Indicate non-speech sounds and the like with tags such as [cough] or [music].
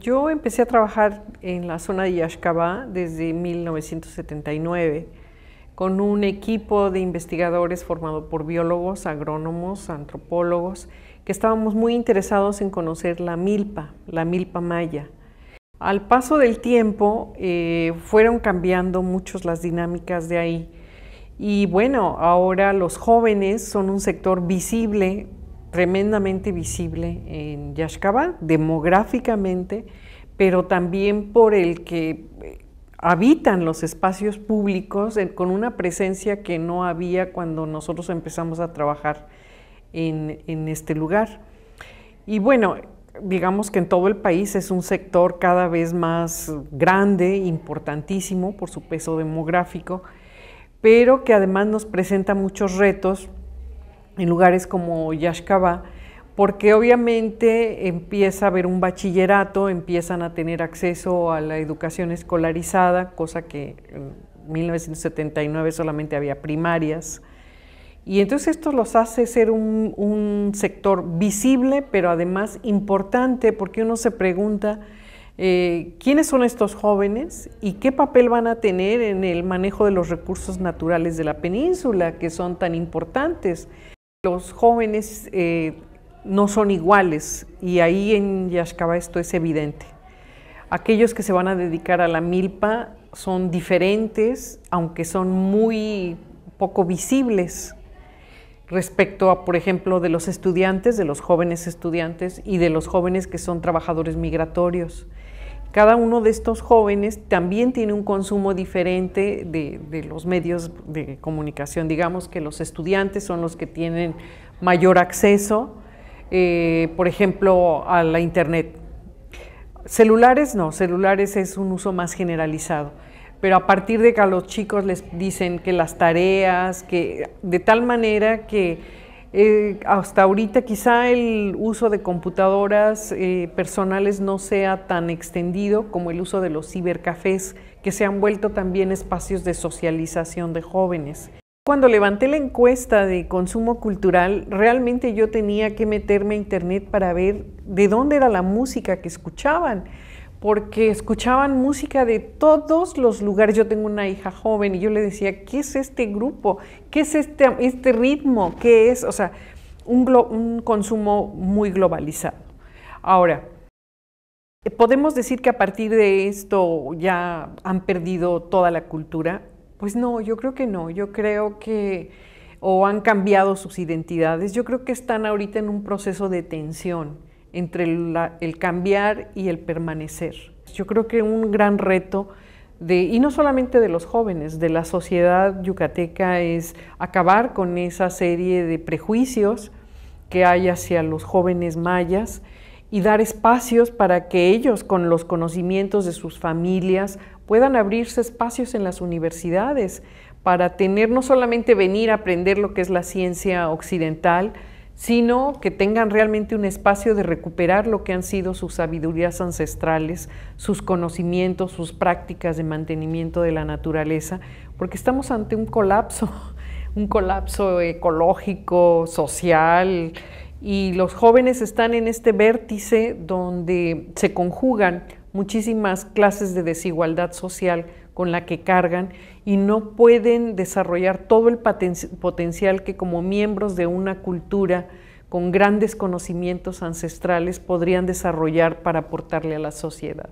Yo empecé a trabajar en la zona de Yaxcabá desde 1979 con un equipo de investigadores formado por biólogos, agrónomos, antropólogos, que estábamos muy interesados en conocer la milpa, la milpa maya. Al paso del tiempo eh, fueron cambiando muchos las dinámicas de ahí. Y bueno, ahora los jóvenes son un sector visible tremendamente visible en Yashkaba, demográficamente, pero también por el que eh, habitan los espacios públicos con una presencia que no había cuando nosotros empezamos a trabajar en, en este lugar. Y bueno, digamos que en todo el país es un sector cada vez más grande, importantísimo por su peso demográfico, pero que además nos presenta muchos retos en lugares como Yashkaba, porque obviamente empieza a haber un bachillerato, empiezan a tener acceso a la educación escolarizada, cosa que en 1979 solamente había primarias. Y entonces esto los hace ser un, sector visible, pero además importante, porque uno se pregunta, eh, quiénes son estos jóvenes y qué papel van a tener en el manejo de los recursos naturales de la península, que son tan importantes. Los jóvenes eh, no son iguales y ahí en Yashkaba esto es evidente. Aquellos que se van a dedicar a la milpa son diferentes, aunque son muy poco visibles respecto a, por ejemplo, de los estudiantes, de los jóvenes estudiantes y de los jóvenes que son trabajadores migratorios cada uno de estos jóvenes también tiene un consumo diferente de, los medios de comunicación. Digamos que los estudiantes son los que tienen mayor acceso, eh, por ejemplo, a la Internet. Celulares no, celulares es un uso más generalizado, pero a partir de que a los chicos les dicen que las tareas, que de tal manera que eh, hasta ahorita quizá el uso de computadoras eh, personales no sea tan extendido como el uso de los cibercafés, que se han vuelto también espacios de socialización de jóvenes. Cuando levanté la encuesta de consumo cultural, realmente yo tenía que meterme a internet para ver de dónde era la música que escuchaban porque escuchaban música de todos los lugares. Yo tengo una hija joven y yo le decía, ¿qué es este grupo? ¿Qué es este, este ritmo? ¿Qué es? O sea, un, un consumo muy globalizado. Ahora, ¿podemos decir que a partir de esto ya han perdido toda la cultura? Pues no, yo creo que no. Yo creo que o han cambiado sus identidades. Yo creo que están ahorita en un proceso de tensión entre el cambiar y el permanecer. Yo creo que un gran reto y no solamente de los jóvenes, de la sociedad yucateca es acabar con esa serie de prejuicios que hay hacia los jóvenes mayas y dar espacios para que ellos, con los conocimientos de sus familias, puedan abrirse espacios en las universidades para tener no solamente venir a aprender lo que es la ciencia occidental, sino que tengan realmente un espacio de recuperar lo que han sido sus sabidurías ancestrales, sus conocimientos, sus prácticas de mantenimiento de la naturaleza, porque estamos ante un colapso, [laughs] un colapso ecológico, social, y los jóvenes están en este vértice donde se conjugan muchísimas clases de desigualdad social con la que cargan y no pueden desarrollar todo el potencial que como miembros de una cultura con grandes conocimientos ancestrales podrían desarrollar para aportarle a la sociedad.